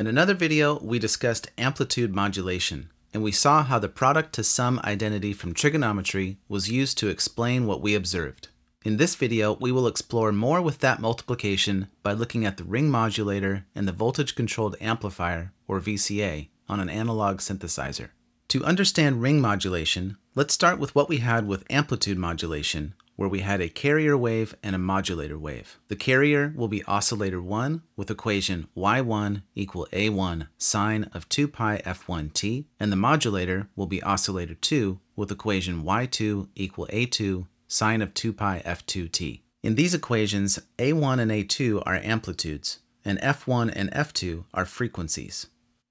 In another video, we discussed amplitude modulation, and we saw how the product to sum identity from trigonometry was used to explain what we observed. In this video, we will explore more with that multiplication by looking at the ring modulator and the voltage-controlled amplifier, or VCA, on an analog synthesizer. To understand ring modulation, let's start with what we had with amplitude modulation, where we had a carrier wave and a modulator wave. The carrier will be oscillator 1 with equation y1 equal a1 sine of 2 pi f1t, and the modulator will be oscillator 2 with equation y2 equal a2 sine of 2 pi f2t. In these equations, a1 and a2 are amplitudes, and f1 and f2 are frequencies.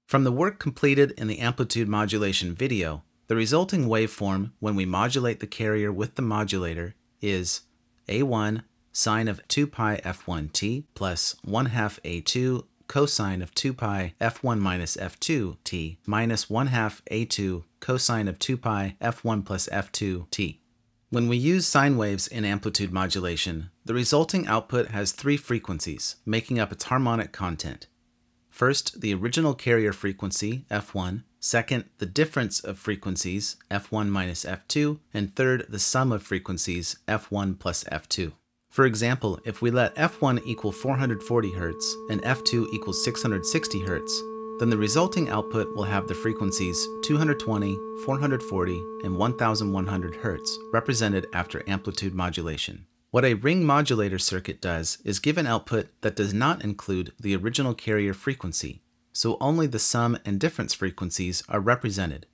From the work completed in the amplitude modulation video, the resulting waveform when we modulate the carrier with the modulator is a1 sine of 2 pi f1t plus 1 half a2 cosine of 2 pi f1 minus f2 t minus 1 half a2 cosine of 2 pi f1 plus f2 t. When we use sine waves in amplitude modulation, the resulting output has three frequencies, making up its harmonic content. First, the original carrier frequency, f1, Second, the difference of frequencies, f1 minus f2. And third, the sum of frequencies, f1 plus f2. For example, if we let f1 equal 440 Hz and f2 equals 660 Hz, then the resulting output will have the frequencies 220, 440, and 1100 Hz represented after amplitude modulation. What a ring modulator circuit does is give an output that does not include the original carrier frequency, so only the sum and difference frequencies are represented.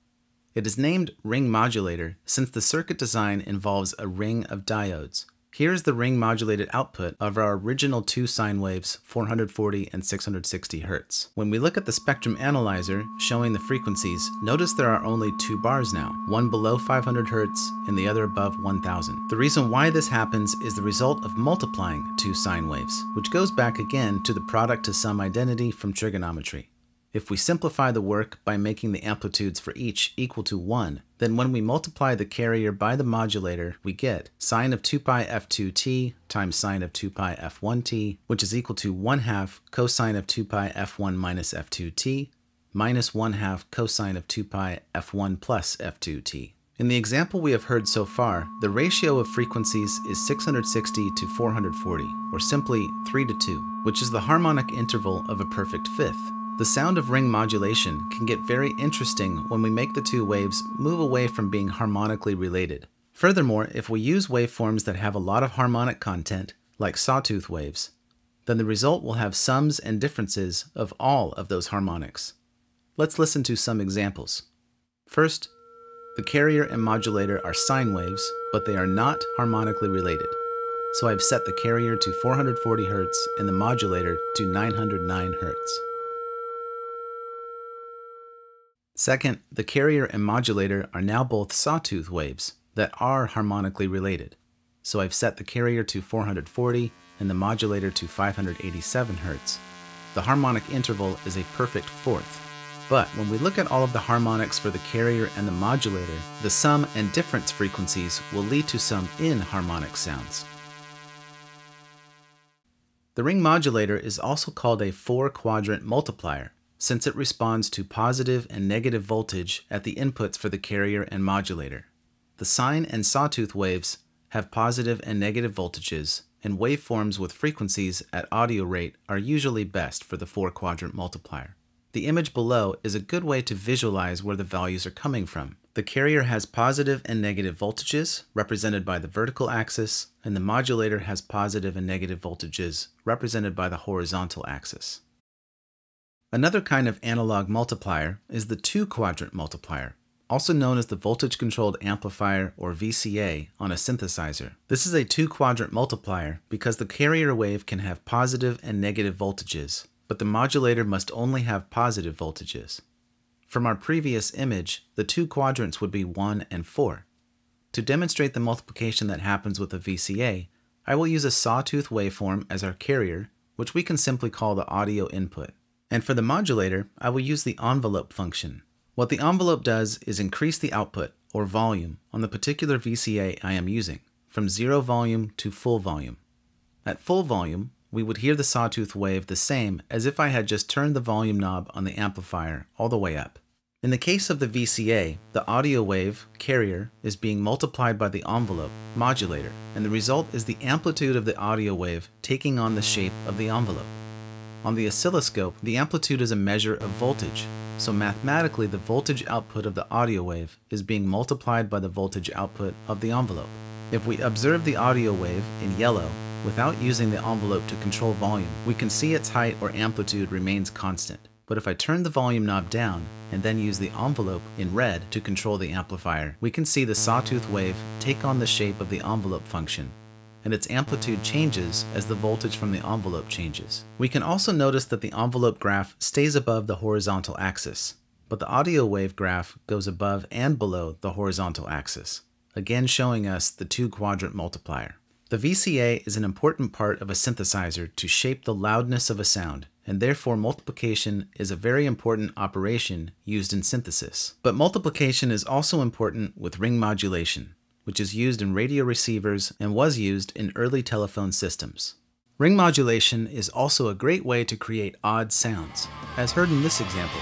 It is named ring modulator since the circuit design involves a ring of diodes. Here is the ring modulated output of our original two sine waves, 440 and 660 Hz. When we look at the spectrum analyzer showing the frequencies, notice there are only two bars now, one below 500 Hz and the other above 1000. The reason why this happens is the result of multiplying two sine waves, which goes back again to the product to sum identity from trigonometry. If we simplify the work by making the amplitudes for each equal to 1, then when we multiply the carrier by the modulator, we get sine of 2 pi f2t times sine of 2 pi f1t, which is equal to 1 half cosine of 2 pi f1 minus f2t minus 1 half cosine of 2 pi f1 plus f2t. In the example we have heard so far, the ratio of frequencies is 660 to 440, or simply 3 to 2, which is the harmonic interval of a perfect fifth. The sound of ring modulation can get very interesting when we make the two waves move away from being harmonically related. Furthermore, if we use waveforms that have a lot of harmonic content, like sawtooth waves, then the result will have sums and differences of all of those harmonics. Let's listen to some examples. First, the carrier and modulator are sine waves, but they are not harmonically related. So I've set the carrier to 440 Hz and the modulator to 909 Hz. Second, the carrier and modulator are now both sawtooth waves that are harmonically related. So I've set the carrier to 440 and the modulator to 587 Hz. The harmonic interval is a perfect fourth. But when we look at all of the harmonics for the carrier and the modulator, the sum and difference frequencies will lead to some inharmonic sounds. The ring modulator is also called a four-quadrant multiplier since it responds to positive and negative voltage at the inputs for the carrier and modulator. The sine and sawtooth waves have positive and negative voltages, and waveforms with frequencies at audio rate are usually best for the four-quadrant multiplier. The image below is a good way to visualize where the values are coming from. The carrier has positive and negative voltages, represented by the vertical axis, and the modulator has positive and negative voltages, represented by the horizontal axis. Another kind of analog multiplier is the two-quadrant multiplier, also known as the voltage-controlled amplifier or VCA on a synthesizer. This is a two-quadrant multiplier because the carrier wave can have positive and negative voltages, but the modulator must only have positive voltages. From our previous image, the two quadrants would be 1 and 4. To demonstrate the multiplication that happens with a VCA, I will use a sawtooth waveform as our carrier, which we can simply call the audio input. And for the modulator, I will use the envelope function. What the envelope does is increase the output, or volume, on the particular VCA I am using, from zero volume to full volume. At full volume, we would hear the sawtooth wave the same as if I had just turned the volume knob on the amplifier all the way up. In the case of the VCA, the audio wave, carrier, is being multiplied by the envelope, modulator, and the result is the amplitude of the audio wave taking on the shape of the envelope. On the oscilloscope, the amplitude is a measure of voltage, so mathematically the voltage output of the audio wave is being multiplied by the voltage output of the envelope. If we observe the audio wave in yellow without using the envelope to control volume, we can see its height or amplitude remains constant. But if I turn the volume knob down and then use the envelope in red to control the amplifier, we can see the sawtooth wave take on the shape of the envelope function and its amplitude changes as the voltage from the envelope changes. We can also notice that the envelope graph stays above the horizontal axis, but the audio wave graph goes above and below the horizontal axis, again showing us the two quadrant multiplier. The VCA is an important part of a synthesizer to shape the loudness of a sound, and therefore multiplication is a very important operation used in synthesis. But multiplication is also important with ring modulation which is used in radio receivers and was used in early telephone systems. Ring modulation is also a great way to create odd sounds, as heard in this example.